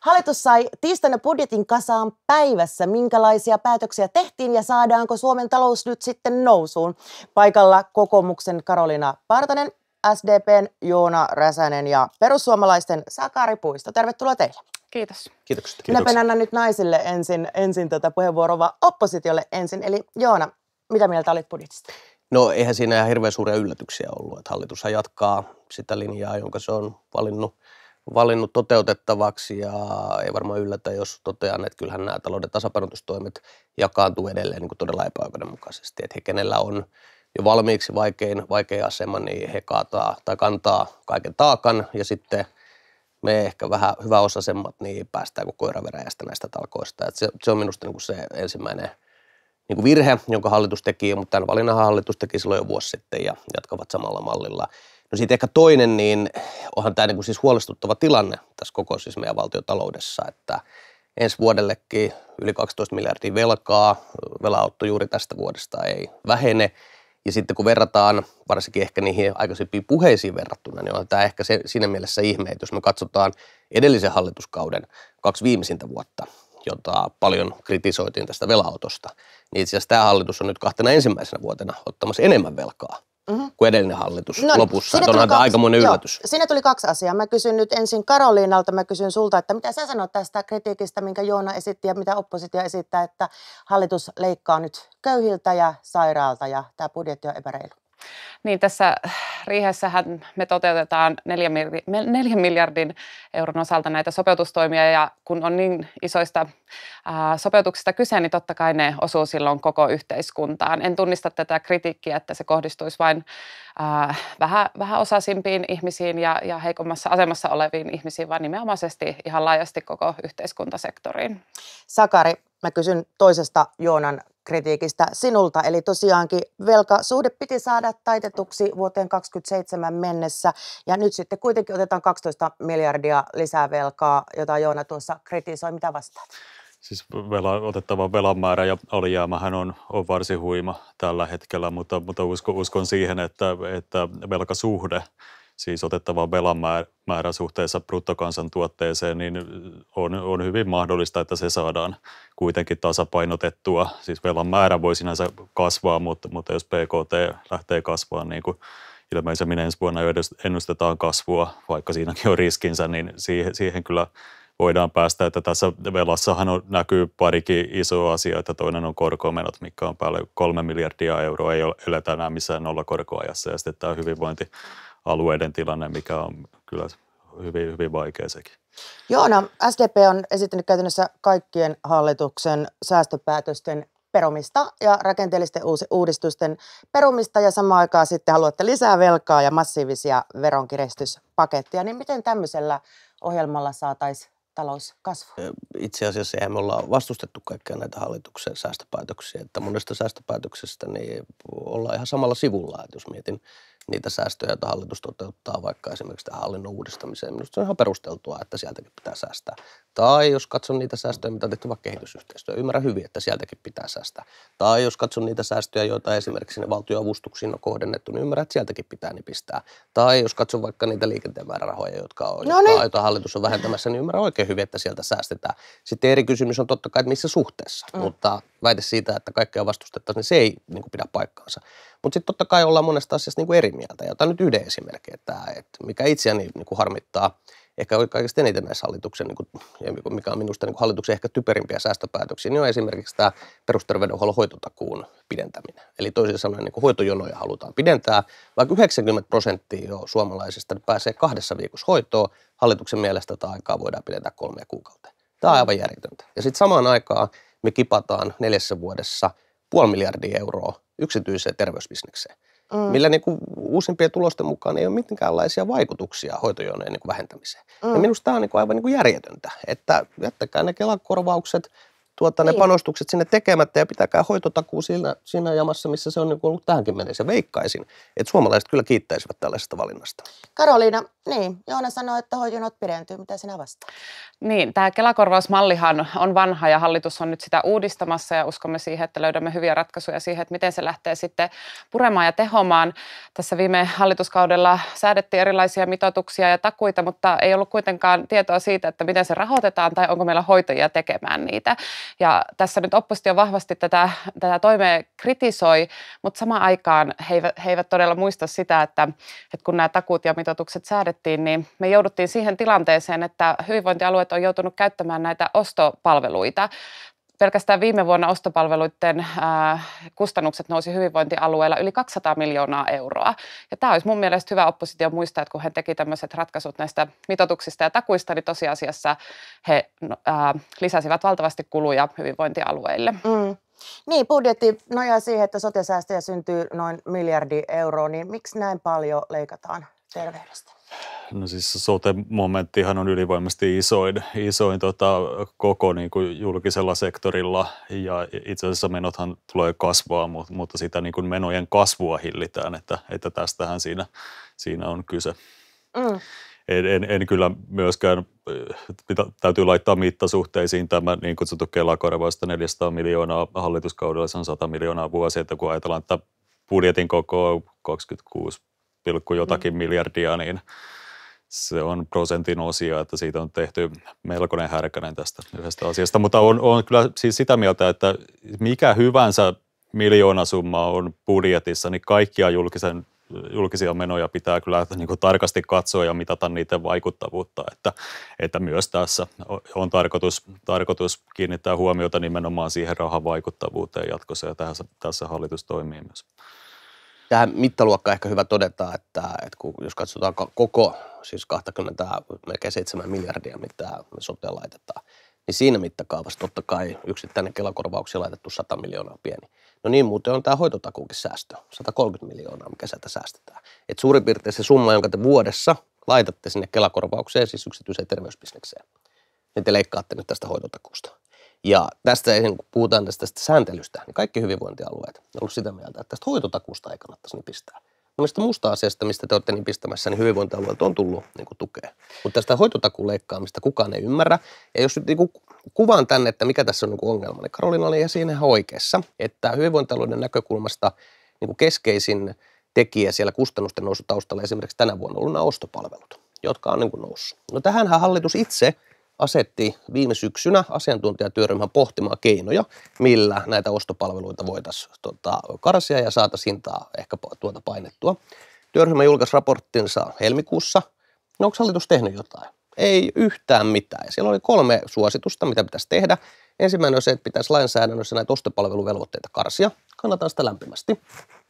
Hallitus sai tiistaina budjetin kasaan päivässä. Minkälaisia päätöksiä tehtiin ja saadaanko Suomen talous nyt sitten nousuun? Paikalla kokoomuksen Karolina Partanen, SDPn Joona Räsänen ja perussuomalaisten Sakari Puisto. Tervetuloa teille. Kiitos. Kiitokset. Minäpä annan nyt naisille ensin, ensin tätä puheenvuoroa, vaan oppositiolle ensin. Eli Joona, mitä mieltä olit budjetista? No eihän siinä ihan hirveän suuria yllätyksiä ollut, että hallitushan jatkaa sitä linjaa, jonka se on valinnut valinnut toteutettavaksi ja ei varmaan yllätä, jos totean, että kyllähän nämä talouden tasapainotustoimet jakaantuu edelleen niin todella epäoikeudenmukaisesti. Että he, kenellä on jo valmiiksi vaikein, vaikea asema, niin he kaataa tai kantaa kaiken taakan ja sitten me ehkä vähän hyväosaisemmat, niin päästään kuin koiraveräjästä näistä talkoista. Että se, se, on minusta niin kuin se ensimmäinen niin kuin virhe, jonka hallitus teki, mutta tämän valinnan hallitus teki silloin jo vuosi sitten ja jatkavat samalla mallilla. No sitten ehkä toinen, niin onhan tämä niin siis huolestuttava tilanne tässä koko siis meidän valtiotaloudessa, että ensi vuodellekin yli 12 miljardia velkaa, velanotto juuri tästä vuodesta ei vähene. Ja sitten kun verrataan varsinkin ehkä niihin aikaisempiin puheisiin verrattuna, niin on tämä ehkä se, siinä mielessä ihme, että jos me katsotaan edellisen hallituskauden kaksi viimeisintä vuotta, jota paljon kritisoitiin tästä velautosta, niin itse asiassa tämä hallitus on nyt kahtena ensimmäisenä vuotena ottamassa enemmän velkaa mm-hmm. kuin edellinen hallitus no, niin, lopussa. Siinä tuli, kaksi, aikamoinen joo, yllätys. Siinä tuli kaksi asiaa. Mä kysyn nyt ensin Karoliinalta, mä kysyn sulta, että mitä sä sanot tästä kritiikistä, minkä Joona esitti ja mitä oppositio esittää, että hallitus leikkaa nyt köyhiltä ja sairaalta ja tämä budjetti on epäreilu. Niin tässä riihessähän me toteutetaan neljä miljardin euron osalta näitä sopeutustoimia ja kun on niin isoista sopeutuksista kyse, niin totta kai ne osuu silloin koko yhteiskuntaan. En tunnista tätä kritiikkiä, että se kohdistuisi vain vähän, vähän osasimpiin ihmisiin ja, ja heikommassa asemassa oleviin ihmisiin, vaan nimenomaisesti ihan laajasti koko yhteiskuntasektoriin. Sakari, mä kysyn toisesta Joonan kritiikistä sinulta. Eli tosiaankin velkasuhde piti saada taitetuksi vuoteen 2027 mennessä ja nyt sitten kuitenkin otetaan 12 miljardia lisää velkaa, jota Joona tuossa kritisoi. Mitä vastaat? Siis vela, otettava velan määrä ja alijäämähän on, on varsin huima tällä hetkellä, mutta, mutta uskon, uskon siihen, että, että velkasuhde – siis otettavaan velan määrä suhteessa bruttokansantuotteeseen, niin on, on hyvin mahdollista, että se saadaan kuitenkin tasapainotettua. Siis velan määrä voi sinänsä kasvaa, mutta, mutta jos PKT lähtee kasvaan niin kuin ilmeisemmin ensi vuonna ennustetaan kasvua, vaikka siinäkin on riskinsä, niin siihen, siihen kyllä voidaan päästä, että tässä velassahan on, näkyy parikin iso asiaa, että toinen on korkomenot, mikä on päälle kolme miljardia euroa, ei ole, eletä enää missään nollakorkoajassa, ja sitten tämä hyvinvointi alueiden tilanne, mikä on kyllä hyvin, hyvin vaikea sekin. Joo, no SDP on esittänyt käytännössä kaikkien hallituksen säästöpäätösten perumista ja rakenteellisten uudistusten perumista ja samaan aikaan sitten haluatte lisää velkaa ja massiivisia veronkiristyspaketteja, niin miten tämmöisellä ohjelmalla saataisiin talous kasvaa? Itse asiassa eihän me olla vastustettu kaikkia näitä hallituksen säästöpäätöksiä, että monesta säästöpäätöksestä niin ollaan ihan samalla sivulla, että jos mietin niitä säästöjä, joita hallitus toteuttaa vaikka esimerkiksi tähän hallinnon uudistamiseen. Minusta se on ihan perusteltua, että sieltäkin pitää säästää. Tai jos katson niitä säästöjä, mitä on tehty vaikka kehitysyhteistyö, ymmärrän hyvin, että sieltäkin pitää säästää. Tai jos katson niitä säästöjä, joita esimerkiksi ne valtioavustuksiin on kohdennettu, niin ymmärrän, että sieltäkin pitää nipistää. Tai jos katson vaikka niitä liikenteen määrärahoja, jotka on, no niin. joita hallitus on vähentämässä, niin ymmärrän oikein hyvin, että sieltä säästetään. Sitten eri kysymys on totta kai, että missä suhteessa. Mm. Mutta väite siitä, että kaikkea vastustettaisiin, niin se ei niin kuin pidä paikkaansa. Mutta sitten totta kai ollaan monesta asiasta niin kuin eri mieltä. Ja nyt yhden esimerkki, että, että mikä itseäni niin kuin harmittaa ehkä kaikista eniten näissä hallituksen, niin kuin, mikä on minusta niin kuin hallituksen ehkä typerimpiä säästöpäätöksiä, niin on esimerkiksi tämä perusterveydenhuollon hoitotakuun pidentäminen. Eli toisin sanoen niin kuin hoitojonoja halutaan pidentää, vaikka 90 prosenttia jo suomalaisista pääsee kahdessa viikossa hoitoon, hallituksen mielestä tätä aikaa voidaan pidentää kolmea kuukautta. Tämä on aivan järjetöntä. Ja sitten samaan aikaan me kipataan neljässä vuodessa puoli miljardia euroa yksityiseen terveysbisnekseen, mm. millä niin kuin uusimpien tulosten mukaan ei ole mitenkäänlaisia vaikutuksia hoitojonojen niin vähentämiseen. Mm. Ja minusta tämä on niin kuin aivan niin kuin järjetöntä, että jättäkää ne kelakorvaukset – tuota, ne niin. panostukset sinne tekemättä ja pitäkää hoitotakuu siinä, siinä jamassa, missä se on niin ollut tähänkin mennessä. Veikkaisin, että suomalaiset kyllä kiittäisivät tällaisesta valinnasta. Karoliina, niin, Joona sanoi, että hoitojonot pidentyy. Mitä sinä vastaat? Niin, tämä Kelakorvausmallihan on vanha ja hallitus on nyt sitä uudistamassa ja uskomme siihen, että löydämme hyviä ratkaisuja siihen, että miten se lähtee sitten puremaan ja tehomaan. Tässä viime hallituskaudella säädettiin erilaisia mitoituksia ja takuita, mutta ei ollut kuitenkaan tietoa siitä, että miten se rahoitetaan tai onko meillä hoitajia tekemään niitä. Ja tässä nyt oppositio vahvasti tätä, tätä toimea kritisoi, mutta samaan aikaan he eivät, he eivät todella muista sitä, että, että kun nämä takuut ja mitoitukset säädettiin, niin me jouduttiin siihen tilanteeseen, että hyvinvointialueet on joutunut käyttämään näitä ostopalveluita Pelkästään viime vuonna ostopalveluiden äh, kustannukset nousi hyvinvointialueella yli 200 miljoonaa euroa. Ja tämä olisi mun mielestä hyvä oppositio muistaa, että kun he teki tämmöiset ratkaisut näistä mitotuksista ja takuista, niin tosiasiassa he no, äh, lisäsivät valtavasti kuluja hyvinvointialueille. Mm. Niin, budjetti nojaa siihen, että sote syntyy noin miljardi euroa, niin miksi näin paljon leikataan terveydestä? No siis sote-momenttihan on ylivoimasti isoin, isoin tota, koko niin kuin julkisella sektorilla ja itse asiassa menothan tulee kasvaa, mutta, mutta sitä niin kuin menojen kasvua hillitään, että, että tästähän siinä, siinä on kyse. Mm. En, en, en kyllä myöskään, täytyy laittaa mittasuhteisiin tämä niin kutsuttu Kela-korvausta 400 miljoonaa hallituskaudella, se on 100 miljoonaa vuosi, että kun ajatellaan, että budjetin koko 26 pilkku jotakin mm. miljardia, niin – se on prosentin osio, että siitä on tehty melkoinen härkänen tästä yhdestä asiasta, mutta on, on kyllä siis sitä mieltä, että mikä hyvänsä miljoonasumma on budjetissa, niin kaikkia julkisen, julkisia menoja pitää kyllä niin kuin tarkasti katsoa ja mitata niiden vaikuttavuutta, että, että myös tässä on tarkoitus, tarkoitus kiinnittää huomiota nimenomaan siihen rahan vaikuttavuuteen jatkossa ja tässä, tässä hallitus toimii myös. Tähän mittaluokkaan ehkä hyvä todeta, että, että kun, jos katsotaan koko, siis 20, melkein 7 miljardia, mitä me soteen laitetaan, niin siinä mittakaavassa totta kai yksittäinen kelakorvauksia laitettu 100 miljoonaa pieni. No niin, muuten on tämä hoitotakuukin säästö, 130 miljoonaa, mikä sieltä säästetään. Et suurin piirtein se summa, jonka te vuodessa laitatte sinne kelakorvaukseen, siis yksityiseen terveysbisnekseen, niin te leikkaatte nyt tästä hoitotakuusta. Ja tästä, niin kun puhutaan tästä, tästä sääntelystä, niin kaikki hyvinvointialueet ovat olleet sitä mieltä, että tästä hoitotakuusta ei kannattaisi No mistä musta asiasta, mistä te olette pistämässä niin hyvinvointialueelta on tullut niin kuin, tukea. Mutta tästä hoitotakuun kukaan ei ymmärrä. Ja jos nyt niin kuin, kuvaan tänne, että mikä tässä on niin kuin ongelma, niin Karolina oli siinä ihan oikeassa, että hyvinvointialueiden näkökulmasta niin kuin keskeisin tekijä siellä kustannusten nousu esimerkiksi tänä vuonna ollut nämä ostopalvelut, jotka on niin kuin noussut. No tähänhän hallitus itse – asetti viime syksynä asiantuntijatyöryhmän pohtimaan keinoja, millä näitä ostopalveluita voitaisiin tota, karsia ja saataisiin hintaa ehkä tuota painettua. Työryhmä julkaisi raporttinsa helmikuussa. No onko hallitus tehnyt jotain? Ei yhtään mitään. siellä oli kolme suositusta, mitä pitäisi tehdä. Ensimmäinen on se, että pitäisi lainsäädännössä näitä ostopalveluvelvoitteita karsia. Kannataan sitä lämpimästi.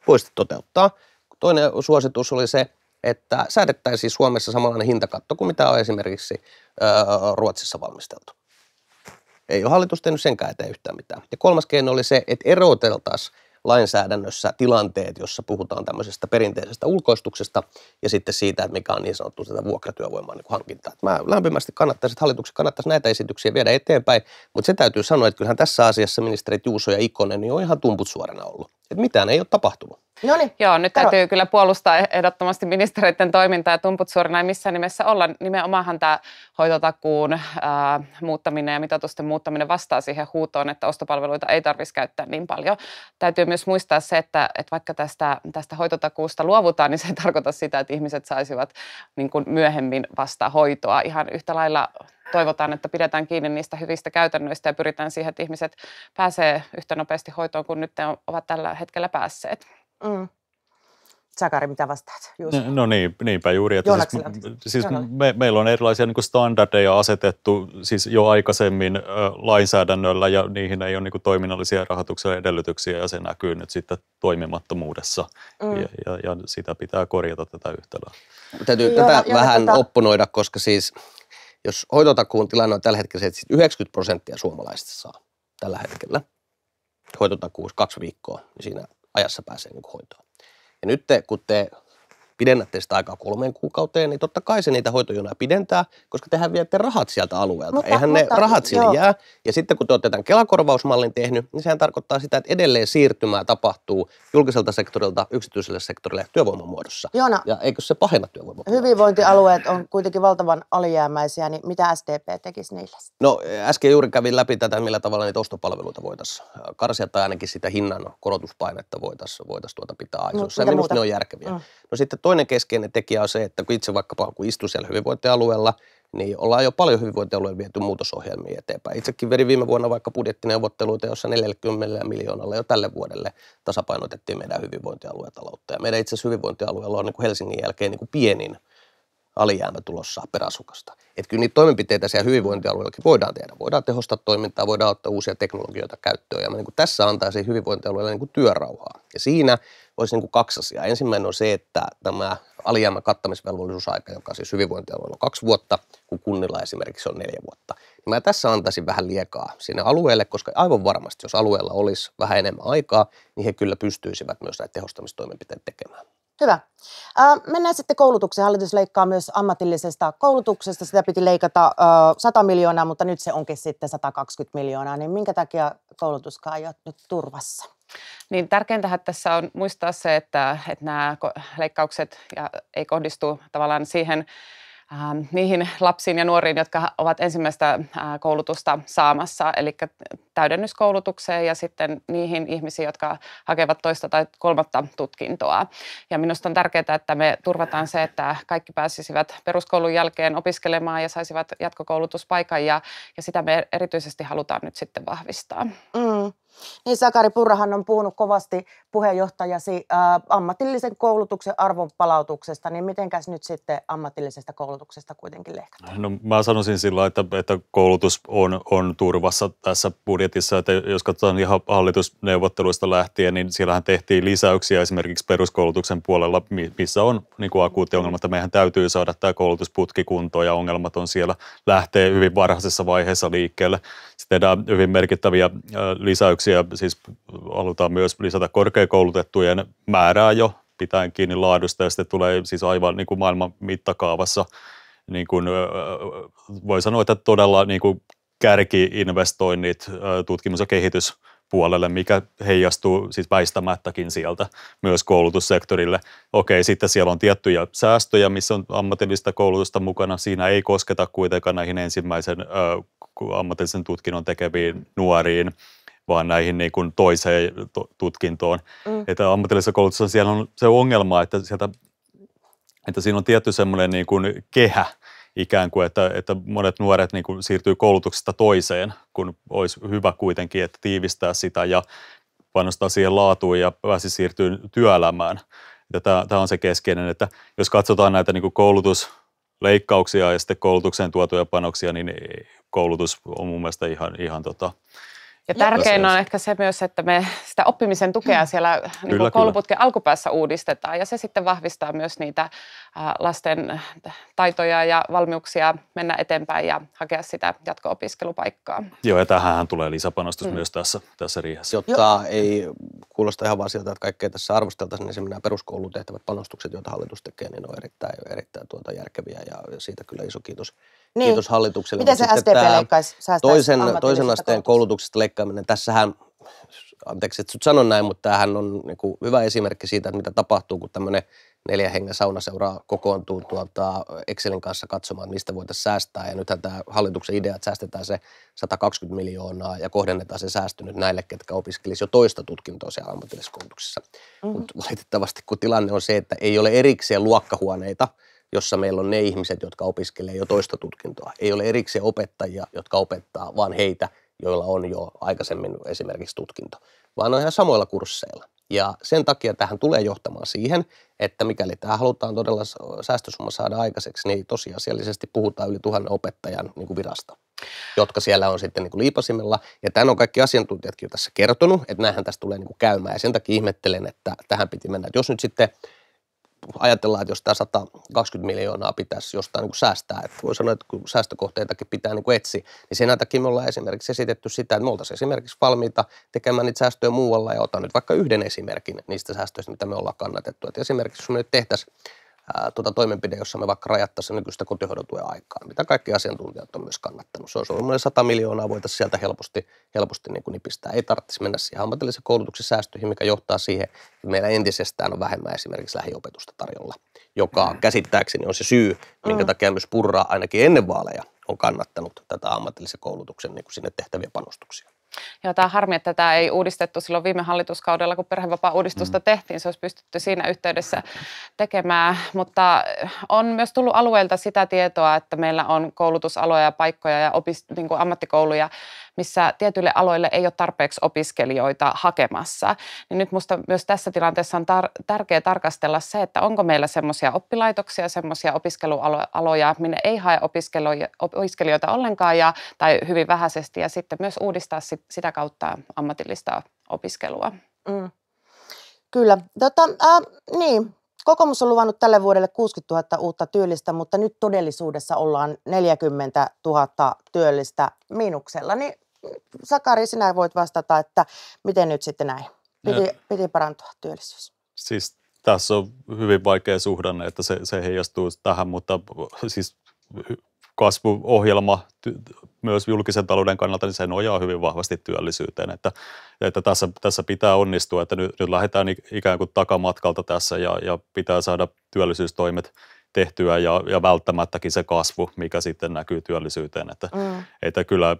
Voisi toteuttaa. Toinen suositus oli se, että säädettäisiin Suomessa samanlainen hintakatto kuin mitä on esimerkiksi Ruotsissa valmisteltu. Ei ole hallitus tehnyt senkään eteen yhtään mitään. Ja kolmas keino oli se, että eroteltaisiin lainsäädännössä tilanteet, jossa puhutaan tämmöisestä perinteisestä ulkoistuksesta ja sitten siitä, että mikä on niin sanottu sitä vuokratyövoimaa niin hankintaa. Mä lämpimästi kannattaisin, että hallituksen kannattaisi näitä esityksiä viedä eteenpäin, mutta se täytyy sanoa, että kyllähän tässä asiassa ministerit Juuso ja Ikonen niin on ihan tumput suorana ollut että mitään ei ole tapahtunut. No niin. Joo, nyt Karo. täytyy kyllä puolustaa ehdottomasti ministeriöiden toimintaa ja tumput suorina ei missään nimessä olla. Nimenomaanhan tämä hoitotakuun ää, äh, muuttaminen ja mitoitusten muuttaminen vastaa siihen huutoon, että ostopalveluita ei tarvitsisi käyttää niin paljon. Täytyy myös muistaa se, että, että vaikka tästä, tästä hoitotakuusta luovutaan, niin se ei tarkoita sitä, että ihmiset saisivat niin kuin myöhemmin vasta hoitoa. Ihan yhtä lailla toivotaan, että pidetään kiinni niistä hyvistä käytännöistä ja pyritään siihen, että ihmiset pääsee yhtä nopeasti hoitoon kuin nyt ovat tällä hetkellä päässeet. Mm. Sakari, mitä vastaat? Just. No, no niin, niinpä juuri. Että siis, siis me, meillä on erilaisia niin standardeja asetettu siis jo aikaisemmin ä, lainsäädännöllä ja niihin ei ole niin toiminnallisia ja rahoituksia edellytyksiä ja se näkyy nyt sitten toimimattomuudessa mm. ja, ja, ja sitä pitää korjata tätä yhtälöä. Täytyy tätä ja vähän tätä... Tota- opponoida, koska siis – jos hoitotakuun tilanne on tällä hetkellä se, että 90 prosenttia suomalaisista saa tällä hetkellä hoitotakuus kaksi viikkoa, niin siinä ajassa pääsee niin hoitoon. Ja nyt te, kun te pidennätte sitä aikaa kolmeen kuukauteen, niin totta kai se niitä hoitojonoja pidentää, koska tehän viette rahat sieltä alueelta. Mutta, Eihän mutta, ne rahat sinne joo. jää. Ja sitten kun te olette tämän Kelakorvausmallin tehnyt, niin sehän tarkoittaa sitä, että edelleen siirtymää tapahtuu julkiselta sektorilta yksityiselle sektorille työvoiman muodossa. Joona, ja eikö se pahenna työvoiman Hyvinvointialueet on kuitenkin valtavan alijäämäisiä, niin mitä SDP tekisi niille? No äsken juuri kävin läpi tätä, millä tavalla niitä ostopalveluita voitaisiin äh, karsia tai ainakin sitä hinnan korotuspainetta voitaisiin voitais tuota pitää aisoissa. No, minusta muuta? ne on järkeviä. Mm. No sitten toinen keskeinen tekijä on se, että kun itse vaikkapa kun istu siellä hyvinvointialueella, niin ollaan jo paljon hyvinvointialueen viety muutosohjelmia eteenpäin. Itsekin veri viime vuonna vaikka budjettineuvotteluita, jossa 40 miljoonalla jo tälle vuodelle tasapainotettiin meidän taloutta. Ja meidän itse asiassa hyvinvointialueella on niin kuin Helsingin jälkeen niin kuin pienin – alijäämä tulossa perasukasta. Että kyllä niitä toimenpiteitä siellä hyvinvointialueellakin voidaan tehdä. Voidaan tehostaa toimintaa, voidaan ottaa uusia teknologioita käyttöön. Ja mä niin kuin tässä antaisin hyvinvointialueelle niin kuin työrauhaa. Ja siinä olisi niin kuin kaksi asiaa. Ensimmäinen on se, että tämä alijäämä kattamisvelvollisuusaika, joka siis hyvinvointialueella on kaksi vuotta, kun kunnilla esimerkiksi on neljä vuotta. Niin mä tässä antaisin vähän liekaa sinne alueelle, koska aivan varmasti, jos alueella olisi vähän enemmän aikaa, niin he kyllä pystyisivät myös näitä tehostamistoimenpiteitä tekemään. Hyvä. Mennään sitten koulutukseen. Hallitus leikkaa myös ammatillisesta koulutuksesta. Sitä piti leikata 100 miljoonaa, mutta nyt se onkin sitten 120 miljoonaa. Niin minkä takia koulutuskaan ei ole nyt turvassa? Niin tärkeintähän tässä on muistaa se, että, että nämä leikkaukset ja ei kohdistu tavallaan siihen Ähm, niihin lapsiin ja nuoriin, jotka ovat ensimmäistä äh, koulutusta saamassa, eli täydennyskoulutukseen ja sitten niihin ihmisiin, jotka hakevat toista tai kolmatta tutkintoa. Ja minusta on tärkeää, että me turvataan se, että kaikki pääsisivät peruskoulun jälkeen opiskelemaan ja saisivat jatkokoulutuspaikan ja, ja sitä me erityisesti halutaan nyt sitten vahvistaa. Mm. Niin Sakari Purrahan on puhunut kovasti puheenjohtajasi ää, ammatillisen koulutuksen arvon palautuksesta, niin mitenkäs nyt sitten ammatillisesta koulutuksesta kuitenkin leikataan? No mä sanoisin sillä että, että koulutus on, on turvassa tässä budjetissa, että jos katsotaan ihan hallitusneuvotteluista lähtien, niin siellähän tehtiin lisäyksiä esimerkiksi peruskoulutuksen puolella, missä on niin kuin akuutti ongelma, että meidän täytyy saada tämä koulutusputki kuntoon ja ongelmat on siellä lähtee hyvin varhaisessa vaiheessa liikkeelle. Sitten tehdään hyvin merkittäviä lisäyksiä ja Siis halutaan myös lisätä korkeakoulutettujen määrää jo pitäen kiinni laadusta ja sitten tulee siis aivan niin kuin maailman mittakaavassa niin kuin, voi sanoa, että todella niin kuin kärkiinvestoinnit tutkimus- ja kehityspuolelle, mikä heijastuu siis väistämättäkin sieltä myös koulutussektorille. Okei, sitten siellä on tiettyjä säästöjä, missä on ammatillista koulutusta mukana. Siinä ei kosketa kuitenkaan näihin ensimmäisen ammatillisen tutkinnon tekeviin nuoriin vaan näihin niin kuin toiseen tutkintoon. Mm. Että ammatillisessa koulutuksessa siellä on se ongelma, että, sieltä, että siinä on tietty semmoinen niin kuin kehä, ikään kuin, että, että monet nuoret niin kuin siirtyy koulutuksesta toiseen, kun olisi hyvä kuitenkin, että tiivistää sitä ja panostaa siihen laatuun ja pääsi siirtyy työelämään. Tämä, tämä on se keskeinen, että jos katsotaan näitä niin kuin koulutusleikkauksia ja sitten koulutukseen tuotuja panoksia, niin koulutus on mun mielestä ihan, ihan tota, ja tärkein on ehkä se myös, että me sitä oppimisen tukea mm. siellä niin kyllä, niin kouluputken kyllä. alkupäässä uudistetaan ja se sitten vahvistaa myös niitä lasten taitoja ja valmiuksia mennä eteenpäin ja hakea sitä jatko-opiskelupaikkaa. Joo, ja tähän tulee lisäpanostus mm. myös tässä, tässä riihessä. Jotta ei kuulosta ihan vaan siltä, että kaikkea tässä arvosteltaisiin, niin esimerkiksi nämä peruskouluun tehtävät panostukset, joita hallitus tekee, niin on erittäin, erittäin tuota järkeviä ja siitä kyllä iso kiitos niin. Kiitos hallitukselle. Miten se SDP leikkaisi? Toisen, toisen asteen koulutuksesta leikkaaminen, tässähän anteeksi, että sut sanon näin, mutta tämähän on niin kuin hyvä esimerkki siitä, että mitä tapahtuu, kun tämmöinen neljä hengen saunaseuraa kokoontuu tuolta Excelin kanssa katsomaan, että mistä voitaisiin säästää. Ja nythän tämä hallituksen idea, että säästetään se 120 miljoonaa ja kohdennetaan se säästö nyt näille, ketkä opiskelisivat jo toista tutkintoa siellä ammatillisessa koulutuksessa. Mm-hmm. Mutta valitettavasti, kun tilanne on se, että ei ole erikseen luokkahuoneita, jossa meillä on ne ihmiset, jotka opiskelee jo toista tutkintoa. Ei ole erikseen opettajia, jotka opettaa, vaan heitä, joilla on jo aikaisemmin esimerkiksi tutkinto, vaan on ihan samoilla kursseilla. Ja sen takia tähän tulee johtamaan siihen, että mikäli tämä halutaan todella säästösumma saada aikaiseksi, niin tosiasiallisesti puhutaan yli tuhannen opettajan niin kuin virasta, jotka siellä on sitten niin kuin liipasimella. Ja tämän on kaikki asiantuntijatkin jo tässä kertonut, että näinhän tässä tulee niin kuin käymään. Ja sen takia ihmettelen, että tähän piti mennä. Että jos nyt sitten ajatellaan, että jos tämä 120 miljoonaa pitäisi jostain niin säästää, että voi sanoa, että kun säästökohteitakin pitää niin etsiä, niin sen takia me ollaan esimerkiksi esitetty sitä, että me oltaisiin esimerkiksi valmiita tekemään niitä säästöjä muualla ja otan nyt vaikka yhden esimerkin niistä säästöistä, mitä me ollaan kannatettu. Että esimerkiksi jos me nyt tehtäisiin tuota toimenpide, jossa me vaikka rajattaisiin nykyistä kotihoidon tuen aikaa, mitä kaikki asiantuntijat on myös kannattanut. Se olisi ollut 100 miljoonaa, voitaisiin sieltä helposti, helposti niin kuin nipistää. Ei tarvitsisi mennä siihen ammatillisen koulutuksen säästöihin, mikä johtaa siihen, että meillä entisestään on vähemmän esimerkiksi lähiopetusta tarjolla, joka mm. käsittääkseni on se syy, minkä mm. takia myös Purra ainakin ennen vaaleja on kannattanut tätä ammatillisen koulutuksen niin kuin sinne tehtäviä panostuksia. Joo, tämä harmi, että tätä ei uudistettu silloin viime hallituskaudella, kun perhevapaa-uudistusta mm. tehtiin. Se olisi pystytty siinä yhteydessä tekemään, mutta on myös tullut alueelta sitä tietoa, että meillä on koulutusaloja, paikkoja ja opist- niin kuin ammattikouluja, missä tietyille aloille ei ole tarpeeksi opiskelijoita hakemassa. Niin nyt minusta myös tässä tilanteessa on tar- tärkeää tarkastella se, että onko meillä semmoisia oppilaitoksia, semmoisia opiskelualoja, minne ei hae opiskelijoita ollenkaan ja, tai hyvin vähäisesti ja sitten myös uudistaa sit, sitä kautta ammatillista opiskelua. Mm. Kyllä. Tota, äh, niin, Kokoomus on luvannut tälle vuodelle 60 000 uutta työllistä, mutta nyt todellisuudessa ollaan 40 000 työllistä miinuksella. Niin Sakari, sinä voit vastata, että miten nyt sitten näin? Piti, no. piti parantua työllisyys. Siis tässä on hyvin vaikea suhdanne, että se, se heijastuu tähän, mutta siis kasvuohjelma myös julkisen talouden kannalta, niin se nojaa hyvin vahvasti työllisyyteen, että, että tässä, tässä pitää onnistua, että nyt, nyt lähdetään ikään kuin takamatkalta tässä ja, ja pitää saada työllisyystoimet tehtyä ja, ja välttämättäkin se kasvu, mikä sitten näkyy työllisyyteen, että, mm. että kyllä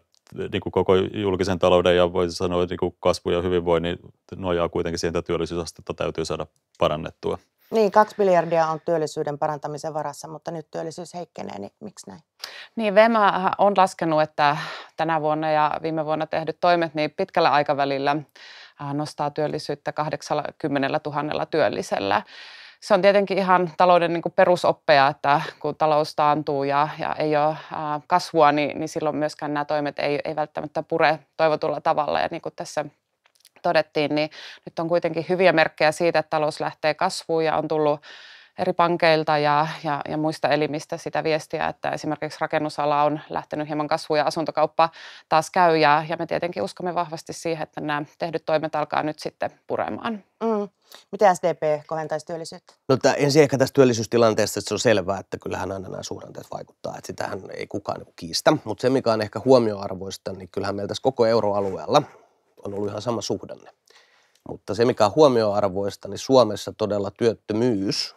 niin kuin koko julkisen talouden ja voisi sanoa niin kuin kasvu ja hyvinvoinnin nojaa kuitenkin siihen, että työllisyysastetta täytyy saada parannettua. Niin, kaksi miljardia on työllisyyden parantamisen varassa, mutta nyt työllisyys heikkenee, niin miksi näin? Niin, VM on laskenut, että tänä vuonna ja viime vuonna tehdyt toimet niin pitkällä aikavälillä nostaa työllisyyttä 80 000 työllisellä se on tietenkin ihan talouden niin perusoppeja, että kun talous taantuu ja, ja ei ole ää, kasvua, niin, niin silloin myöskään nämä toimet ei, ei välttämättä pure toivotulla tavalla. Ja niin kuin tässä todettiin, niin nyt on kuitenkin hyviä merkkejä siitä, että talous lähtee kasvuun ja on tullut eri pankeilta ja, ja, ja muista elimistä sitä viestiä, että esimerkiksi rakennusala on lähtenyt hieman kasvuun ja asuntokauppa taas käy. Ja, ja me tietenkin uskomme vahvasti siihen, että nämä tehdyt toimet alkaa nyt sitten puremaan. Mm. Miten SDP kohentaisi työllisyyttä? No tämä, ensin ehkä tässä työllisyystilanteessa se on selvää, että kyllähän aina nämä suhdanteet vaikuttaa, että sitähän ei kukaan niinku kiistä. Mutta se, mikä on ehkä huomioarvoista, niin kyllähän meillä tässä koko euroalueella on ollut ihan sama suhdanne. Mutta se, mikä on huomioarvoista, niin Suomessa todella työttömyys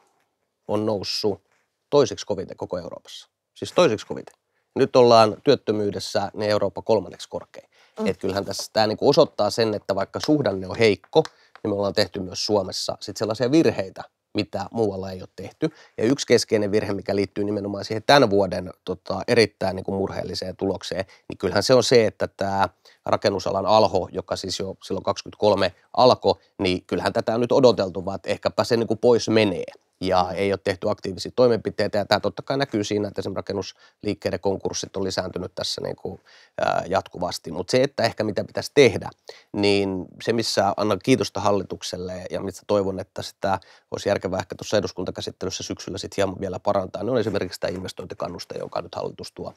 on noussut toiseksi koviten koko Euroopassa. Siis toiseksi koviten. Nyt ollaan työttömyydessä niin Eurooppa kolmanneksi korkein. Mm. Et kyllähän tässä tämä niinku osoittaa sen, että vaikka suhdanne on heikko, niin me ollaan tehty myös Suomessa sit sellaisia virheitä, mitä muualla ei ole tehty. Ja yksi keskeinen virhe, mikä liittyy nimenomaan siihen tämän vuoden tota, erittäin niin kuin murheelliseen tulokseen, niin kyllähän se on se, että tämä rakennusalan alho, joka siis jo silloin 23 alkoi, niin kyllähän tätä on nyt odoteltu, vaan että ehkäpä se niin kuin pois menee ja ei ole tehty aktiivisia toimenpiteitä. Ja tämä totta kai näkyy siinä, että esimerkiksi rakennusliikkeiden konkurssit on lisääntynyt tässä niin kuin, ää, jatkuvasti. Mutta se, että ehkä mitä pitäisi tehdä, niin se missä annan kiitosta hallitukselle ja missä toivon, että sitä olisi järkevää ehkä tuossa eduskuntakäsittelyssä syksyllä sitten hieman vielä parantaa, niin on esimerkiksi tämä investointikannuste, joka nyt hallitus tuo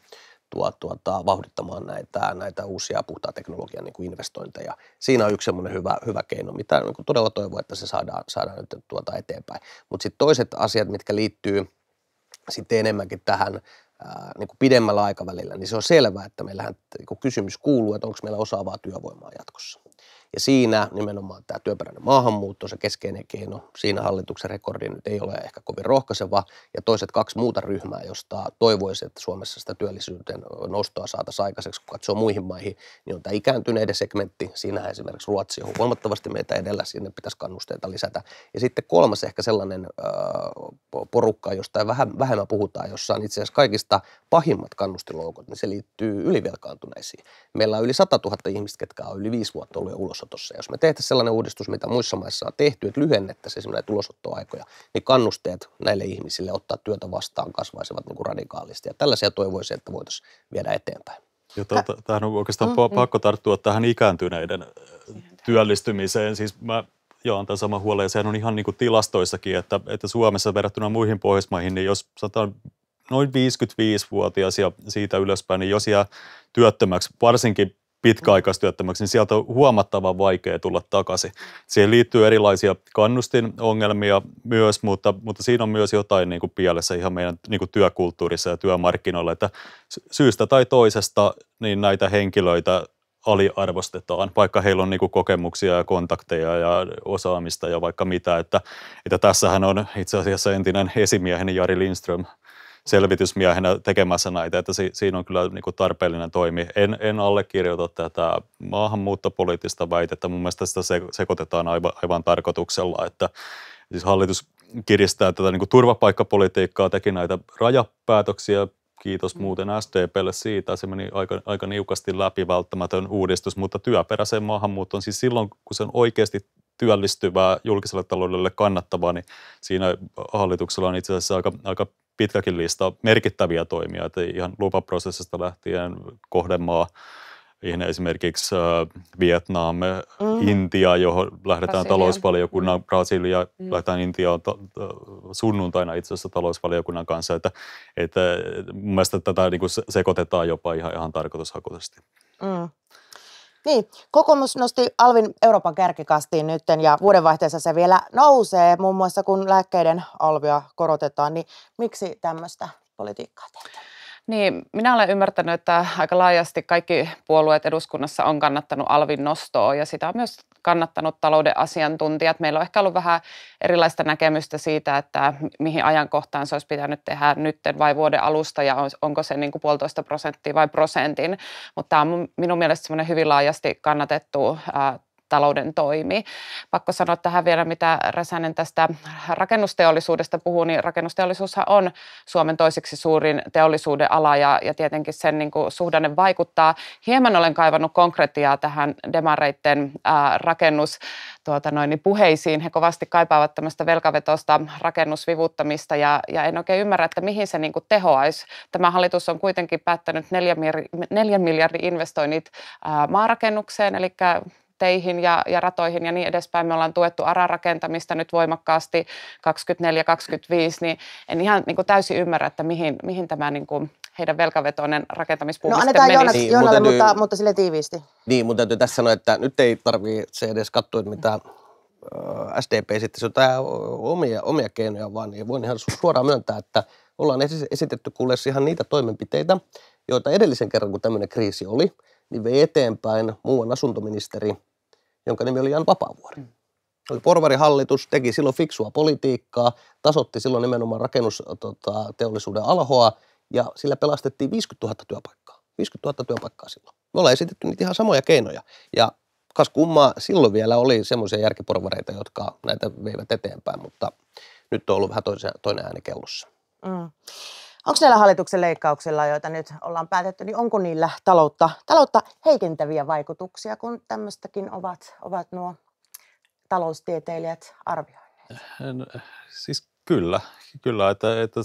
tuo, tuota, vauhdittamaan näitä, näitä uusia puhtaa teknologian niin kuin investointeja. Siinä on yksi semmoinen hyvä, hyvä keino, mitä niin kuin todella toivon, että se saadaan, saadaan nyt tuota eteenpäin. Mutta sitten toiset asiat, mitkä liittyy sitten enemmänkin tähän ää, niin kuin pidemmällä aikavälillä, niin se on selvää, että meillähän niin kysymys kuuluu, että onko meillä osaavaa työvoimaa jatkossa. Ja siinä nimenomaan tämä työperäinen maahanmuutto on se keskeinen keino. Siinä hallituksen rekordi nyt ei ole ehkä kovin rohkaiseva. Ja toiset kaksi muuta ryhmää, josta toivoisi, että Suomessa sitä työllisyyden nostoa saataisiin aikaiseksi, kun katsoo muihin maihin, niin on tämä ikääntyneiden segmentti. Siinä esimerkiksi Ruotsi on huomattavasti meitä edellä, sinne pitäisi kannusteita lisätä. Ja sitten kolmas ehkä sellainen äh, porukka, josta vähän, vähemmän puhutaan, jossa on itse asiassa kaikista pahimmat kannustiloukot, niin se liittyy ylivelkaantuneisiin. Meillä on yli 100 000 ihmistä, ketkä on yli viisi vuotta ollut ulos ulosotossa. Jos me tehtäisiin sellainen uudistus, mitä muissa maissa on tehty, että lyhennettäisiin esimerkiksi ulosottoaikoja, niin kannusteet näille ihmisille ottaa työtä vastaan kasvaisivat niin kuin radikaalisti. Ja tällaisia toivoisin, että voitaisiin viedä eteenpäin. tuota, tähän on oikeastaan mm, mm, pakko tarttua tähän ikääntyneiden työllistymiseen. Siis mä joo, antaa sama huolen ja sehän on ihan niin kuin tilastoissakin, että, että Suomessa verrattuna muihin Pohjoismaihin, niin jos sanotaan noin 55-vuotias ja siitä ylöspäin, niin jos jää työttömäksi, varsinkin pitkäaikaistyöttömäksi, niin sieltä on huomattavan vaikea tulla takaisin. Siihen liittyy erilaisia kannustinongelmia myös, mutta, mutta siinä on myös jotain niin kuin pielessä ihan meidän niin kuin työkulttuurissa ja työmarkkinoilla, että syystä tai toisesta niin näitä henkilöitä aliarvostetaan, vaikka heillä on niin kuin kokemuksia ja kontakteja ja osaamista ja vaikka mitä. Että, että tässähän on itse asiassa entinen esimieheni Jari Lindström selvitysmiehenä tekemässä näitä, että si, siinä on kyllä niin kuin tarpeellinen toimi. En, en allekirjoita tätä maahanmuuttopoliittista väitettä, mun mielestä sitä sekoitetaan aivan, aivan tarkoituksella, että siis hallitus kiristää tätä niin kuin turvapaikkapolitiikkaa, teki näitä rajapäätöksiä, kiitos mm. muuten SDPlle siitä, se meni aika, aika niukasti läpi, välttämätön uudistus, mutta työperäiseen maahanmuuttoon, siis silloin kun se on oikeasti työllistyvää, julkiselle taloudelle kannattavaa, niin siinä hallituksella on itse asiassa aika, aika pitkäkin lista merkittäviä toimia, että ihan lupaprosessista lähtien kohdemaa, ihan esimerkiksi Vietnam, mm. Intia, johon lähdetään Brasilia. talousvaliokunnan, Brasilia, mm. lähdetään Intiaan ta- sunnuntaina itse asiassa talousvaliokunnan kanssa, että, että mun mielestä tätä niin kuin sekoitetaan jopa ihan, ihan tarkoitushakuisesti. Mm. Niin, kokoomus nosti Alvin Euroopan kärkikastiin nytten ja vuodenvaihteessa se vielä nousee, muun muassa kun lääkkeiden alvia korotetaan, niin miksi tämmöistä politiikkaa tehdään? Niin, minä olen ymmärtänyt, että aika laajasti kaikki puolueet eduskunnassa on kannattanut alvin nostoa ja sitä on myös kannattanut talouden asiantuntijat. Meillä on ehkä ollut vähän erilaista näkemystä siitä, että mihin ajankohtaan se olisi pitänyt tehdä nyt vai vuoden alusta ja onko se niin kuin puolitoista prosenttia vai prosentin. Mutta tämä on minun mielestä semmoinen hyvin laajasti kannatettu talouden toimi. Pakko sanoa tähän vielä, mitä Räsänen tästä rakennusteollisuudesta puhuu, niin rakennusteollisuushan on Suomen toiseksi suurin teollisuuden ala ja, ja tietenkin sen niin kuin suhdanne vaikuttaa. Hieman olen kaivannut konkretiaa tähän demareitten ää, rakennus tuota noin, niin puheisiin. He kovasti kaipaavat tämmöistä velkavetosta rakennusvivuttamista ja, ja en oikein ymmärrä, että mihin se niin kuin tehoaisi. Tämä hallitus on kuitenkin päättänyt neljän miljardin investoinnit ää, maarakennukseen, eli teihin ja, ja ratoihin ja niin edespäin. Me ollaan tuettu ARA-rakentamista nyt voimakkaasti 24-25, niin en ihan niin kuin täysin ymmärrä, että mihin, mihin tämä niin kuin heidän velkavetoinen rakentamispuumi No annetaan Joonas, niin, Jonalle, mutta, mutta, mutta sille tiiviisti. Niin, mutta täytyy tässä sanoa, että nyt ei tarvitse edes katsoa, mitä SDP esitti jotain omia, omia keinoja, vaan niin voin ihan suoraan myöntää, että ollaan esitetty kuules ihan niitä toimenpiteitä, joita edellisen kerran, kun tämmöinen kriisi oli – niin vei eteenpäin muuan asuntoministeri, jonka nimi oli Jan Vapaavuori. Mm. Oli porvarihallitus, teki silloin fiksua politiikkaa, tasotti silloin nimenomaan rakennusteollisuuden tota, alhoa ja sillä pelastettiin 50 000 työpaikkaa. 50 000 työpaikkaa silloin. Me ollaan esitetty niitä ihan samoja keinoja. Ja kas kummaa, silloin vielä oli semmoisia järkiporvareita, jotka näitä veivät eteenpäin, mutta nyt on ollut vähän toisen, toinen ääni kellossa. Mm onko näillä hallituksen leikkauksilla, joita nyt ollaan päätetty, niin onko niillä taloutta, taloutta heikentäviä vaikutuksia, kun tämmöistäkin ovat, ovat nuo taloustieteilijät arvioineet? En, siis kyllä, kyllä, että, että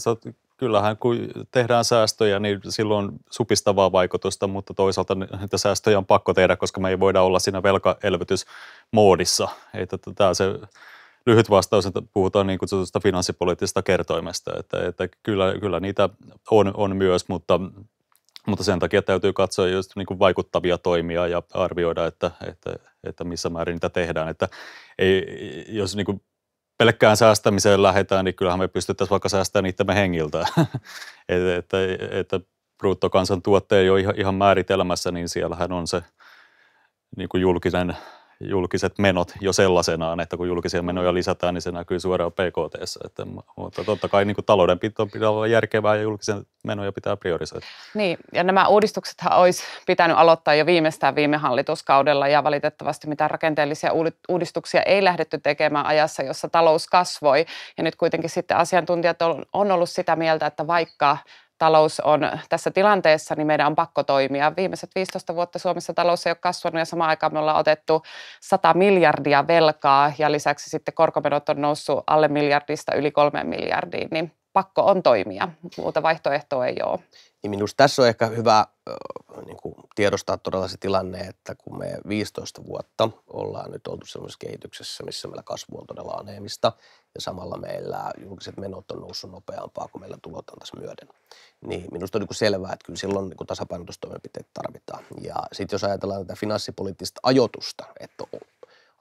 kyllähän kun tehdään säästöjä, niin silloin on supistavaa vaikutusta, mutta toisaalta niitä säästöjä on pakko tehdä, koska me ei voida olla siinä velkaelvytysmoodissa. Että tota, tämä se lyhyt vastaus, että puhutaan niin kutsutusta finanssipoliittisesta kertoimesta, että, että kyllä, kyllä niitä on, on myös, mutta mutta sen takia täytyy katsoa just niin kuin vaikuttavia toimia ja arvioida, että, että, että missä määrin niitä tehdään. Että ei, jos niin kuin pelkkään säästämiseen lähdetään, niin kyllähän me pystyttäisiin vaikka säästämään itsemme hengiltä. että, että, että bruttokansantuotteen ei ole ihan, ihan määritelmässä, niin siellähän on se niin kuin julkinen julkiset menot jo sellaisenaan, että kun julkisia menoja lisätään, niin se näkyy suoraan PKT. Että, mutta totta kai niin taloudenpito pitää olla järkevää ja julkisen menoja pitää priorisoida. Niin, ja nämä uudistuksethan olisi pitänyt aloittaa jo viimeistään viime hallituskaudella ja valitettavasti mitä rakenteellisia uudistuksia ei lähdetty tekemään ajassa, jossa talous kasvoi. Ja nyt kuitenkin sitten asiantuntijat on ollut sitä mieltä, että vaikka talous on tässä tilanteessa, niin meidän on pakko toimia. Viimeiset 15 vuotta Suomessa talous ei ole kasvanut ja samaan aikaan me ollaan otettu 100 miljardia velkaa ja lisäksi sitten korkomenot on noussut alle miljardista yli kolmeen miljardiin, niin pakko on toimia, muuta vaihtoehtoa ei ole. Niin minusta tässä on ehkä hyvä niin kuin tiedostaa todella se tilanne, että kun me 15 vuotta ollaan nyt oltu sellaisessa kehityksessä, missä meillä kasvu on todella aneemista ja samalla meillä julkiset menot on noussut nopeampaa kuin meillä tulot on tässä myöden, niin minusta on niin kuin selvää, että kyllä silloin niin kuin tasapainotustoimenpiteet tarvitaan. Ja sitten jos ajatellaan tätä finanssipoliittista ajoitusta, että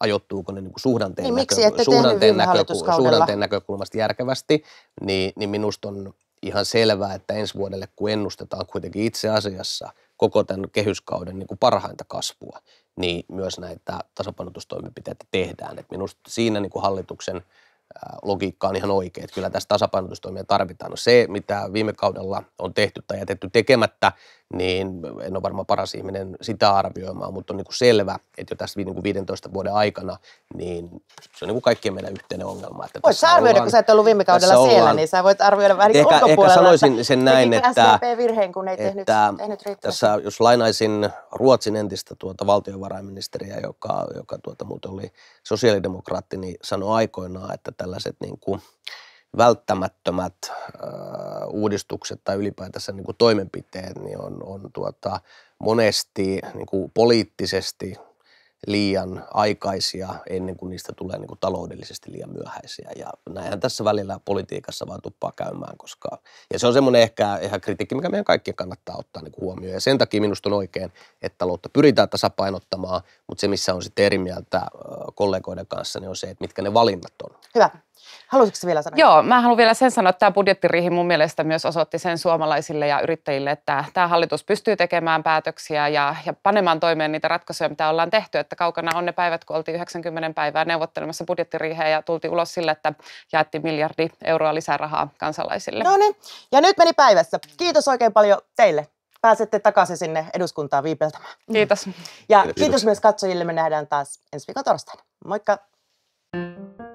ajoittuuko ne niin kuin suhdanteen, niin, näkö, miksi suhdanteen, näkökul- suhdanteen näkökulmasta järkevästi, niin, niin minusta on ihan selvää, että ensi vuodelle, kun ennustetaan kuitenkin itse asiassa koko tämän kehyskauden niin kuin parhainta kasvua, niin myös näitä tasapainotustoimenpiteitä tehdään. Et minusta siinä niin kuin hallituksen äh, logiikka on ihan oikea, että kyllä tässä tasapainotustoimia tarvitaan. No se, mitä viime kaudella on tehty tai jätetty tekemättä, niin en ole varmaan paras ihminen sitä arvioimaan, mutta on niin kuin selvä, että jo tässä 15 niinku vuoden aikana, niin se on niin kuin kaikkien meidän yhteinen ongelma. Että Voit sä arvioida, ollaan, kun sä et ollut viime kaudella siellä, ollaan, niin sä voit arvioida vähän ehkä, ulkopuolella. Ehkä sanoisin sen näin, että, virheen, kun ei että, tehnyt, tehnyt tässä, jos lainaisin Ruotsin entistä tuota valtiovarainministeriä, joka, joka tuota muuten oli sosiaalidemokraatti, niin sanoi aikoinaan, että tällaiset niin kuin, välttämättömät äh, uudistukset tai ylipäätänsä niin kuin toimenpiteet niin on, on tuota, monesti niin kuin poliittisesti liian aikaisia ennen kuin niistä tulee niin kuin taloudellisesti liian myöhäisiä. Ja näinhän tässä välillä politiikassa vaan tuppaa käymään, koska ja se on semmoinen ehkä, ehkä kritiikki, mikä meidän kaikkien kannattaa ottaa niin kuin huomioon. Ja sen takia minusta on oikein, että taloutta pyritään tasapainottamaan, mutta se missä on sitten eri mieltä äh, kollegoiden kanssa, niin on se, että mitkä ne valinnat on. Hyvä. Haluaisitko vielä sanoa? Joo, mä haluan vielä sen sanoa, että tämä budjettiriihi mun mielestä myös osoitti sen suomalaisille ja yrittäjille, että tämä hallitus pystyy tekemään päätöksiä ja, ja panemaan toimeen niitä ratkaisuja, mitä ollaan tehty. Että kaukana on ne päivät, kun oltiin 90 päivää neuvottelemassa budjettiriiheä ja tultiin ulos sille, että jaettiin miljardi euroa lisää rahaa kansalaisille. No niin, ja nyt meni päivässä. Kiitos oikein paljon teille pääsette takaisin sinne eduskuntaan viipeltämään. Kiitos. Ja kiitos, kiitos myös katsojille. Me nähdään taas ensi viikon torstaina. Moikka! thank you